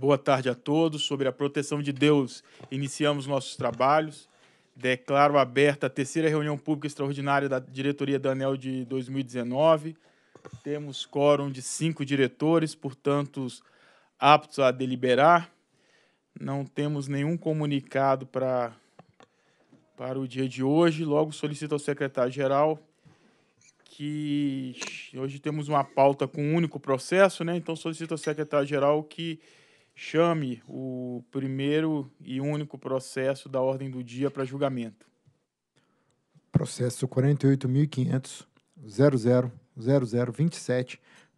Boa tarde a todos. Sobre a proteção de Deus, iniciamos nossos trabalhos. Declaro aberta a terceira reunião pública extraordinária da diretoria da ANEL de 2019. Temos quórum de cinco diretores, portanto, aptos a deliberar. Não temos nenhum comunicado para, para o dia de hoje. Logo, solicito ao secretário-geral que hoje temos uma pauta com um único processo, né? Então, solicito ao secretário-geral que chame o primeiro e único processo da ordem do dia para julgamento. Processo 48.500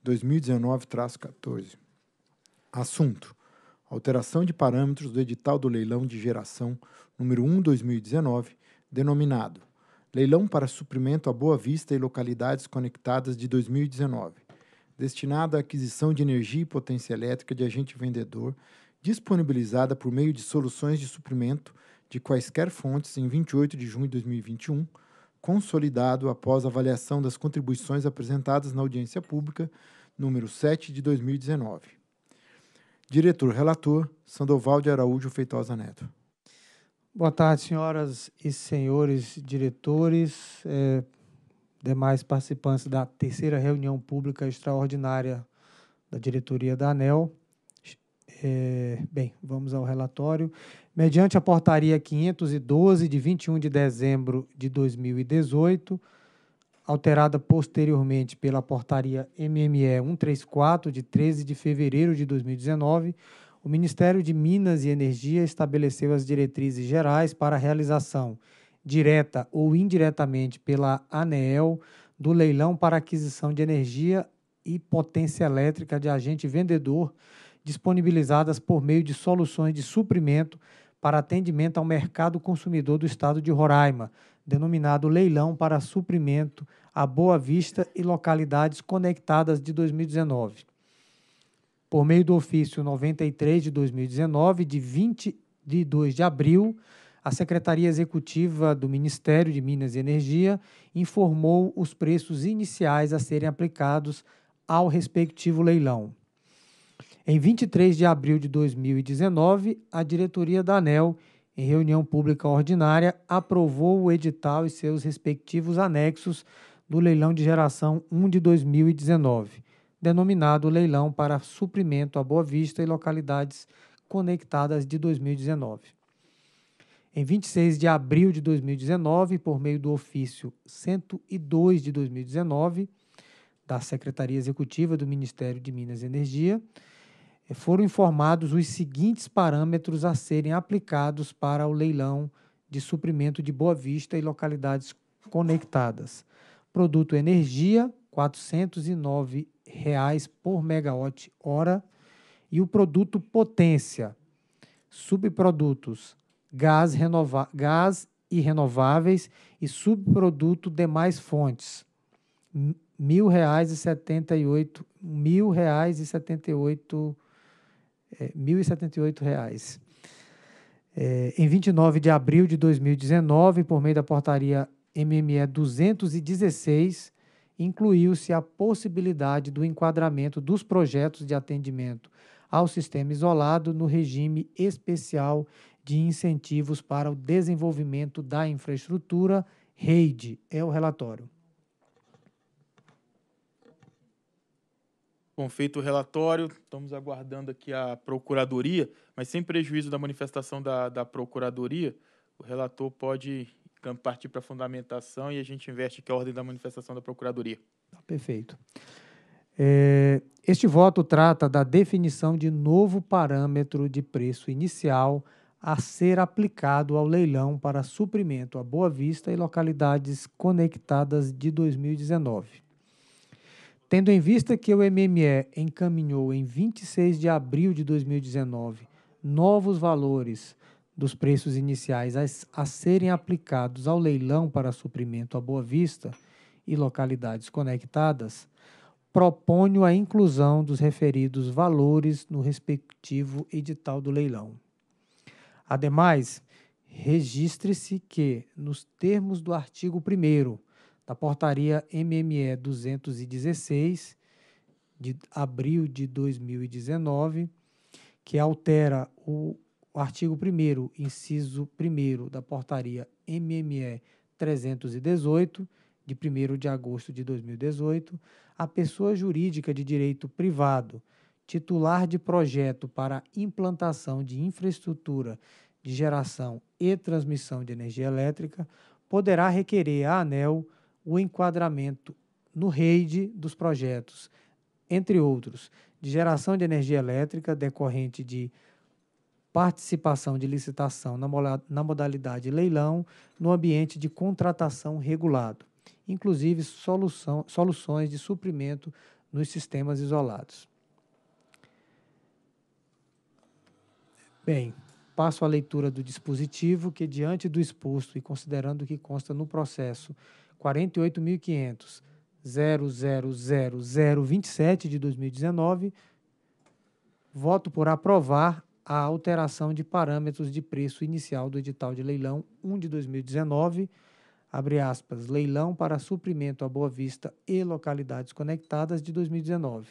2019-14. Assunto: Alteração de parâmetros do edital do leilão de geração número 1/2019, denominado Leilão para suprimento à Boa Vista e localidades conectadas de 2019 destinada à aquisição de energia e potência elétrica de agente vendedor, disponibilizada por meio de soluções de suprimento de quaisquer fontes em 28 de junho de 2021, consolidado após avaliação das contribuições apresentadas na audiência pública número 7 de 2019. Diretor relator Sandoval de Araújo Feitosa Neto. Boa tarde, senhoras e senhores diretores. É demais participantes da terceira reunião pública extraordinária da diretoria da ANEL. É, bem, vamos ao relatório. Mediante a portaria 512, de 21 de dezembro de 2018, alterada posteriormente pela portaria MME 134, de 13 de fevereiro de 2019, o Ministério de Minas e Energia estabeleceu as diretrizes gerais para a realização direta ou indiretamente pela ANEEL, do leilão para aquisição de energia e potência elétrica de agente vendedor, disponibilizadas por meio de soluções de suprimento para atendimento ao mercado consumidor do estado de Roraima, denominado Leilão para Suprimento a Boa Vista e Localidades Conectadas de 2019. Por meio do ofício 93 de 2019, de 22 de abril, a Secretaria Executiva do Ministério de Minas e Energia informou os preços iniciais a serem aplicados ao respectivo leilão. Em 23 de abril de 2019, a diretoria da ANEL, em reunião pública ordinária, aprovou o edital e seus respectivos anexos do leilão de geração 1 de 2019, denominado Leilão para Suprimento à Boa Vista e Localidades Conectadas de 2019. Em 26 de abril de 2019, por meio do ofício 102 de 2019, da Secretaria Executiva do Ministério de Minas e Energia, eh, foram informados os seguintes parâmetros a serem aplicados para o leilão de suprimento de Boa Vista e localidades conectadas. Produto energia, R$ 409 reais por megawatt hora e o produto potência. Subprodutos gás, renova gás e renováveis e subproduto demais fontes. R$ 1.078, R$ 1.078. reais. É, em 29 de abril de 2019, por meio da portaria MME 216, incluiu-se a possibilidade do enquadramento dos projetos de atendimento ao sistema isolado no regime especial de incentivos para o desenvolvimento da infraestrutura, rede é o relatório. Bom, feito o relatório, estamos aguardando aqui a Procuradoria, mas sem prejuízo da manifestação da, da Procuradoria, o relator pode partir para a fundamentação e a gente investe aqui a ordem da manifestação da Procuradoria. Tá, perfeito. É, este voto trata da definição de novo parâmetro de preço inicial a ser aplicado ao leilão para suprimento a Boa Vista e localidades conectadas de 2019. Tendo em vista que o MME encaminhou em 26 de abril de 2019 novos valores dos preços iniciais a, a serem aplicados ao leilão para suprimento a Boa Vista e localidades conectadas, proponho a inclusão dos referidos valores no respectivo edital do leilão. Ademais, registre-se que, nos termos do artigo 1 da Portaria MME 216, de abril de 2019, que altera o artigo 1, inciso 1 da Portaria MME 318, de 1 de agosto de 2018, a pessoa jurídica de direito privado titular de projeto para implantação de infraestrutura de geração e transmissão de energia elétrica, poderá requerer à ANEL o enquadramento no REID dos projetos, entre outros, de geração de energia elétrica decorrente de participação de licitação na modalidade leilão no ambiente de contratação regulado, inclusive solução, soluções de suprimento nos sistemas isolados. Bem, passo à leitura do dispositivo que, diante do exposto e considerando o que consta no processo 48.500.000.027 de 2019, voto por aprovar a alteração de parâmetros de preço inicial do edital de leilão 1 de 2019, abre aspas, leilão para suprimento à Boa Vista e localidades conectadas de 2019.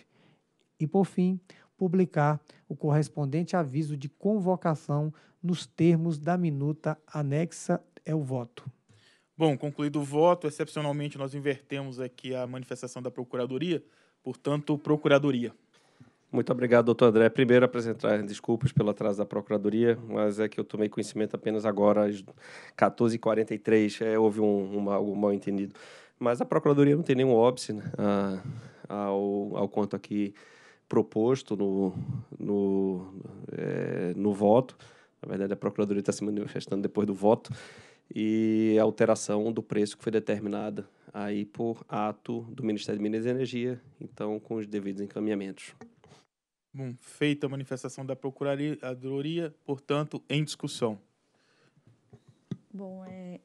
E por fim, publicar o correspondente aviso de convocação nos termos da minuta anexa é o voto. Bom, concluído o voto, excepcionalmente nós invertemos aqui a manifestação da Procuradoria, portanto, Procuradoria. Muito obrigado, doutor André. Primeiro, apresentar desculpas pelo atraso da Procuradoria, mas é que eu tomei conhecimento apenas agora, às 14h43, é, houve um, um, mal-entendido. Mas a Procuradoria não tem nenhum óbice né, a, ao, ao quanto aqui proposto no, no, é, no voto. Na verdade, a Procuradoria está se manifestando depois do voto e a alteração do preço que foi determinada aí por ato do Ministério de Minas e Energia, então com os devidos encaminhamentos. Bom, feita a manifestação da Procuradoria, portanto, em discussão. Bom, é,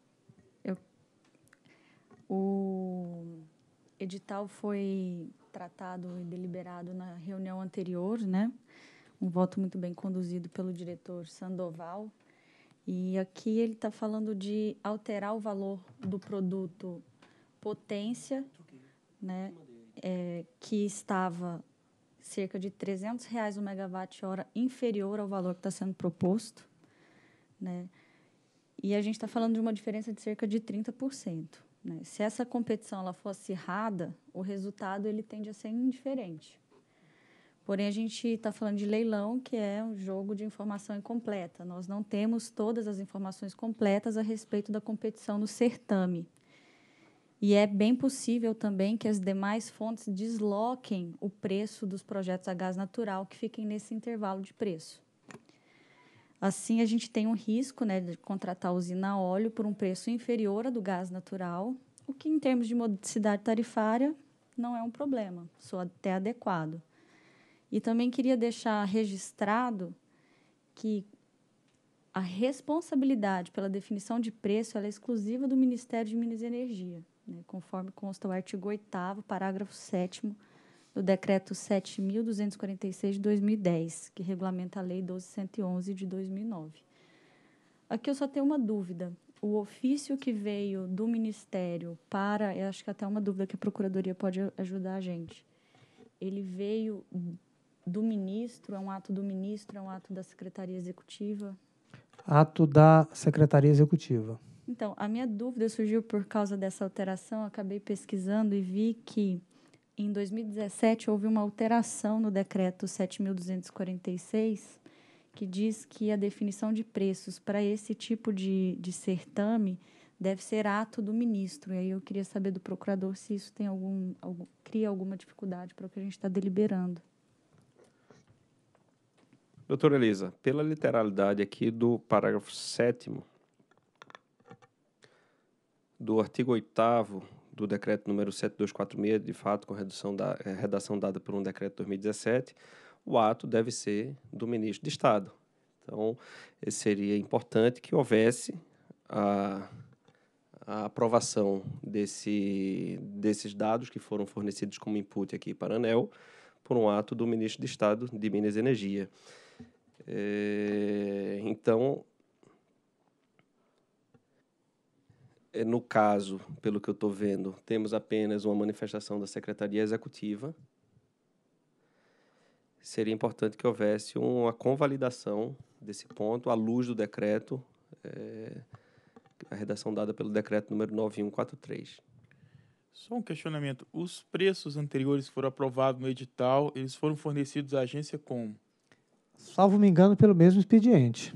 eu, o, edital foi tratado e deliberado na reunião anterior, né? Um voto muito bem conduzido pelo diretor Sandoval. E aqui ele está falando de alterar o valor do produto potência, né? É, que estava cerca de 300 reais o megawatt-hora inferior ao valor que está sendo proposto, né? E a gente está falando de uma diferença de cerca de 30%. Né? Se essa competição ela for acirrada, o resultado ele tende a ser indiferente. Porém, a gente está falando de leilão, que é um jogo de informação incompleta. Nós não temos todas as informações completas a respeito da competição no certame. E é bem possível também que as demais fontes desloquem o preço dos projetos a gás natural que fiquem nesse intervalo de preço. Assim, a gente tem um risco né, de contratar a usina a óleo por um preço inferior ao do gás natural, o que, em termos de modicidade tarifária, não é um problema, sou até adequado. E também queria deixar registrado que a responsabilidade pela definição de preço é exclusiva do Ministério de Minas e Energia, né, conforme consta o artigo 8, parágrafo 7 do Decreto 7.246 de 2010, que regulamenta a Lei 1211 de 2009. Aqui eu só tenho uma dúvida. O ofício que veio do Ministério para, eu acho que é até uma dúvida que a Procuradoria pode ajudar a gente. Ele veio do ministro, é um ato do ministro, é um ato da Secretaria Executiva? Ato da Secretaria Executiva. Então, a minha dúvida surgiu por causa dessa alteração. acabei pesquisando e vi que em 2017 houve uma alteração no decreto 7246 que diz que a definição de preços para esse tipo de, de certame deve ser ato do ministro. E aí eu queria saber do procurador se isso tem algum, algum cria alguma dificuldade para o que a gente está deliberando. Doutora Elisa, pela literalidade aqui do parágrafo 7 do artigo 8 do decreto número 7246, de fato, com redução da eh, redação dada por um decreto de 2017, o ato deve ser do ministro de Estado. Então, eh, seria importante que houvesse a, a aprovação desse, desses dados que foram fornecidos como input aqui para a ANEL por um ato do ministro de Estado de Minas e Energia. É, então, Eh, no caso, pelo que eu estou vendo, temos apenas uma manifestação da Secretaria Executiva. Seria importante que houvesse uma convalidação desse ponto à luz do decreto, é, a redação dada pelo decreto número 9143. Só um questionamento. Os preços anteriores foram aprovados no edital, eles foram fornecidos à agência como? Salvo me engano, pelo mesmo expediente.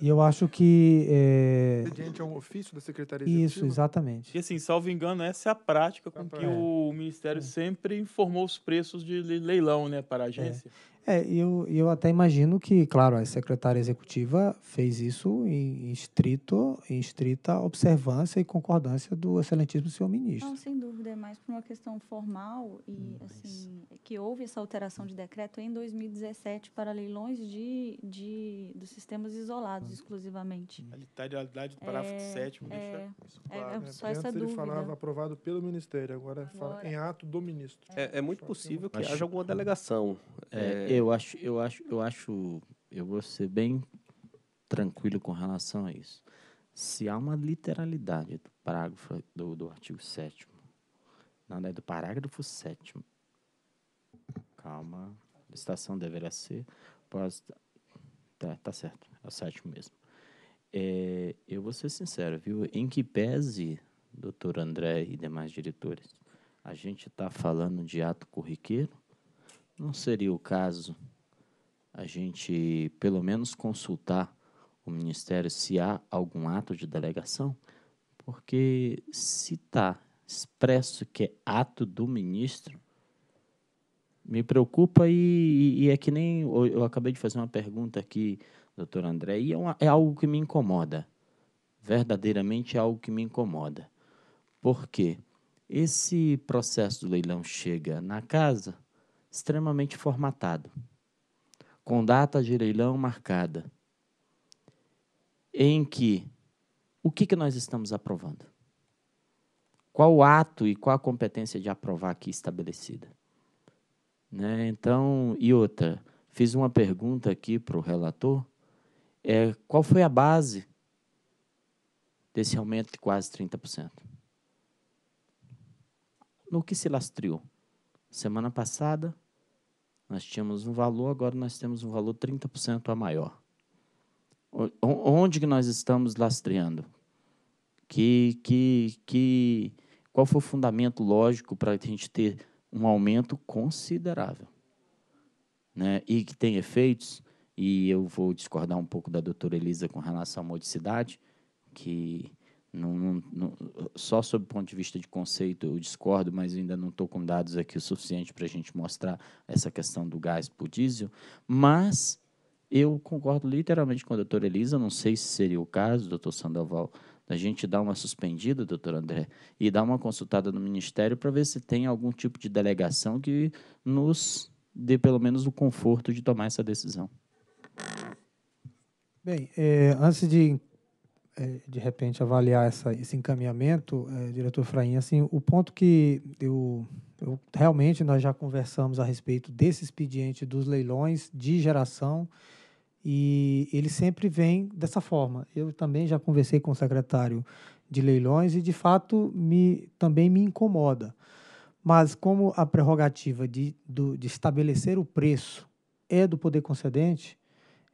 E eu acho que. É... Obediente um é ofício da Secretaria Executiva. Isso, exatamente. E assim, salvo engano, essa é a prática é com que o Ministério é. sempre informou os preços de leilão né, para a é. agência. É, eu, eu até imagino que, claro, a secretária executiva fez isso em, estrito, em estrita observância e concordância do excelentíssimo senhor ministro. Não, sem dúvida, é mais por uma questão formal e hum, Mas... assim que houve essa alteração de decreto em 2017 para leilões de, de dos sistemas isolados hum. exclusivamente. Hum. Tá a literalidade do parágrafo é, 7 deixa é, isso é, claro. É, é só né? essa Antes dúvida. ele falava aprovado pelo ministério, agora, agora fala em ato do ministro. É, é muito possível que haja alguma delegação é, é. eu acho, eu acho, eu acho, eu vou ser bem tranquilo com relação a isso. Se há uma literalidade do parágrafo do, do artigo 7 não, é do parágrafo 7 Calma. A licitação deverá ser. Pós... Tá, tá certo. É o sétimo mesmo. É, eu vou ser sincero, viu? Em que pese, doutor André e demais diretores, a gente está falando de ato corriqueiro, não seria o caso a gente, pelo menos, consultar o Ministério se há algum ato de delegação? Porque se está expresso que é ato do ministro, me preocupa e, e, e, é que nem eu, acabei de fazer uma pergunta aqui, doutor André, e é, uma, é algo que me incomoda. Verdadeiramente é algo que me incomoda. Por quê? Esse processo do leilão chega na casa, extremamente formatado, com data de leilão marcada, em que o que, que nós estamos aprovando? Qual o ato e qual a competência de aprovar aqui estabelecida? Né? Então, e outra, fiz uma pergunta aqui para o relator, é, qual foi a base desse aumento de quase 30%? No que se lastreou? Semana passada, nós tínhamos um valor, agora nós temos um valor 30% a maior. Onde que nós estamos lastreando? Que, que, que, qual foi o fundamento lógico para a gente ter um aumento considerável? Né? E que tem efeitos, e eu vou discordar um pouco da doutora Elisa com relação à modicidade, que não, não, não, só sob o ponto de vista de conceito eu discordo, mas ainda não estou com dados aqui o suficiente para a gente mostrar essa questão do gás para o diesel. Mas eu concordo literalmente com a doutora Elisa, não sei se seria o caso, doutor Sandoval, da gente dar uma suspendida, doutor André, e dar uma consultada no Ministério para ver se tem algum tipo de delegação que nos dê pelo menos o conforto de tomar essa decisão. Bem, é, antes de é, de repente, avaliar essa, esse encaminhamento, é, diretor Fraim, assim, o ponto que eu, eu realmente nós já conversamos a respeito desse expediente dos leilões de geração e ele sempre vem dessa forma. Eu também já conversei com o secretário de leilões e de fato me também me incomoda. Mas como a prerrogativa de, do, de estabelecer o preço é do poder concedente,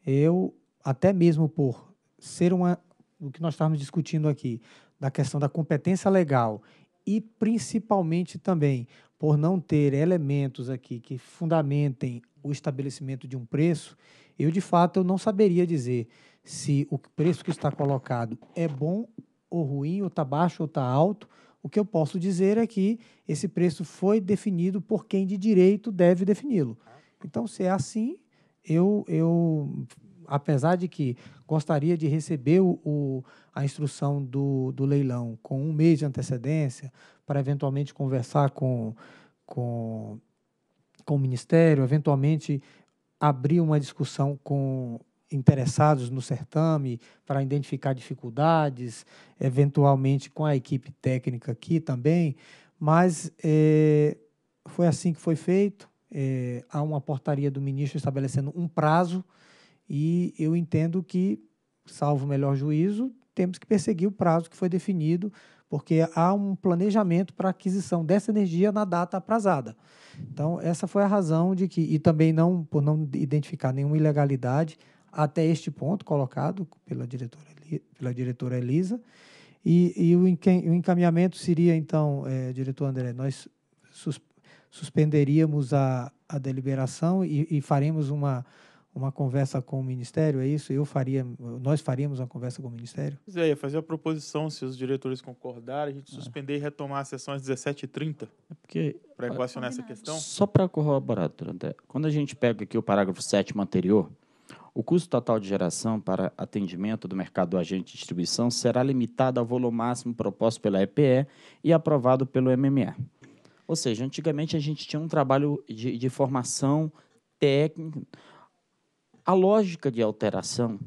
eu até mesmo por ser uma o que nós estamos discutindo aqui, da questão da competência legal e principalmente também por não ter elementos aqui que fundamentem o estabelecimento de um preço, eu de fato eu não saberia dizer se o preço que está colocado é bom ou ruim, ou está baixo ou está alto. O que eu posso dizer é que esse preço foi definido por quem de direito deve defini-lo. Então, se é assim, eu, eu apesar de que gostaria de receber o, o, a instrução do, do leilão com um mês de antecedência, para eventualmente conversar com, com, com o Ministério, eventualmente abrir uma discussão com interessados no certame para identificar dificuldades, eventualmente com a equipe técnica aqui também, mas é, foi assim que foi feito. É, há uma portaria do ministro estabelecendo um prazo e eu entendo que, salvo o melhor juízo, temos que perseguir o prazo que foi definido, porque há um planejamento para aquisição dessa energia na data aprazada. Então, essa foi a razão de que, e também não por não identificar nenhuma ilegalidade até este ponto colocado pela diretora, pela diretora Elisa. E, e o encaminhamento seria, então, é, diretor André, nós sus, suspenderíamos a, a deliberação e, e faremos uma uma conversa com o ministério, é isso? Eu faria, nós faríamos uma conversa com o ministério? Pois é, ia fazer a proposição, se os diretores concordarem, a gente ah. suspender e retomar a sessão às 17h30. É porque para equacionar essa questão. Só para corroborar, Durante, quando a gente pega aqui o parágrafo 7 anterior, o custo total de geração para atendimento do mercado do agente de distribuição será limitado ao valor máximo proposto pela EPE e aprovado pelo MMA. Ou seja, antigamente a gente tinha um trabalho de, de formação técnica a lógica de alteração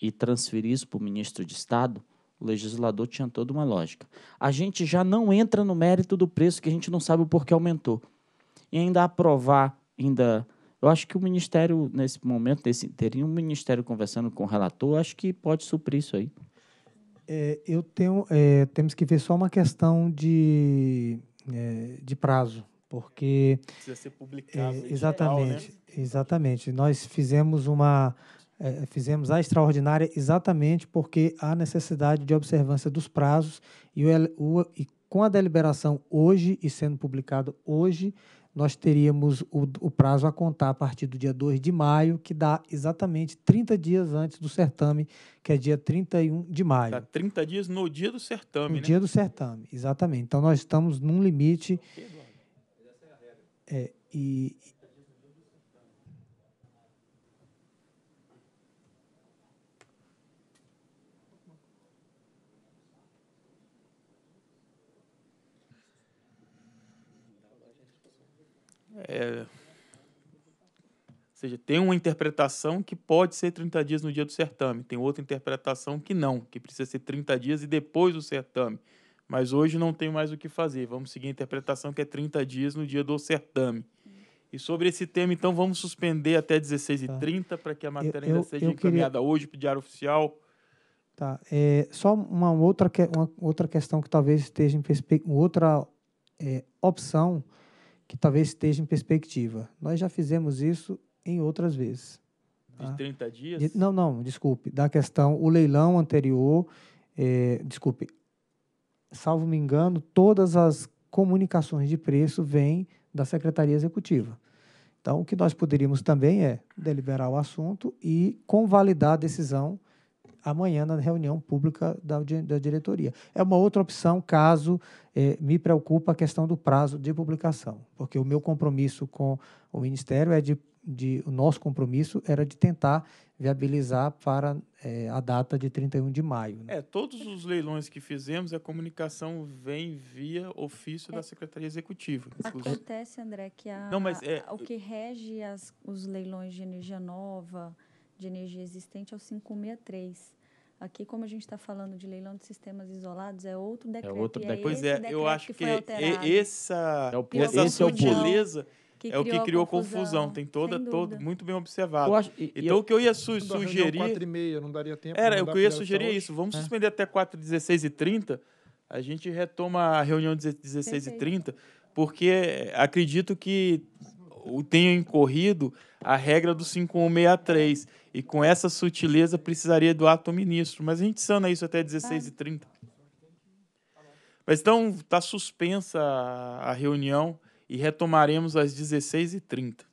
e transferir isso para o ministro de Estado, o legislador tinha toda uma lógica. A gente já não entra no mérito do preço que a gente não sabe o porquê aumentou. E ainda aprovar, ainda. Eu acho que o Ministério, nesse momento, nesse inteirinho, o Ministério conversando com o relator, acho que pode suprir isso aí. É, eu tenho. É, temos que ver só uma questão de, é, de prazo porque precisa ser publicado é, exatamente geral, né? exatamente nós fizemos uma é, fizemos a extraordinária exatamente porque há necessidade de observância dos prazos e, o, o, e com a deliberação hoje e sendo publicado hoje nós teríamos o, o, prazo a contar a partir do dia 2 de maio, que dá exatamente 30 dias antes do certame, que é dia 31 de maio. Dá 30 dias no dia do certame, no né? dia do certame, exatamente. Então, nós estamos num limite... Okay é, e, É, ou seja, tem uma interpretação que pode ser 30 dias no dia do certame, tem outra interpretação que não, que precisa ser 30 dias e depois do certame mas hoje não tenho mais o que fazer. Vamos seguir a interpretação que é 30 dias no dia do certame. E sobre esse tema, então, vamos suspender até 16h30 tá. para que a matéria eu, ainda eu, seja eu encaminhada queria... hoje para o Diário Oficial. Tá. É, só uma outra, que, uma outra questão que talvez esteja em perspectiva, outra é, opção que talvez esteja em perspectiva. Nós já fizemos isso em outras vezes. Tá? De 30 dias? De, não, não, desculpe. Da questão, o leilão anterior, é, desculpe, salvo me engano, todas as comunicações de preço vêm da Secretaria Executiva. Então, o que nós poderíamos também é deliberar o assunto e convalidar a decisão amanhã na reunião pública da, da diretoria. É uma outra opção caso é, me preocupa a questão do prazo de publicação, porque o meu compromisso com o Ministério é de, de o nosso compromisso era de tentar viabilizar para é, a data de 31 de maio. Né? É, todos os leilões que fizemos, a comunicação vem via ofício é, da Secretaria Executiva. Acontece, André, que a, Não, mas, é, o que rege as, os leilões de energia nova de energia existente é o 563. Aqui, como a gente está falando de leilão de sistemas isolados, é outro é decreto. É outro decreto. É pois é, eu acho que, que essa, é essa é sutileza é o que criou confusão. confusão. Tem toda, todo, muito bem observado. Acho, e, então, eu, o que eu ia su sugerir. 4 e meia, não daria tempo. Era, o que eu ia sugerir é isso. Vamos é. suspender até 4 16 e 30 A gente retoma a reunião de 16 Perfeito. e 30 porque acredito que ou incorrido a regra do 5163. E com essa sutileza precisaria do ato ministro. Mas a gente sana isso até 16h30. Mas então está suspensa a reunião e retomaremos às 16h30.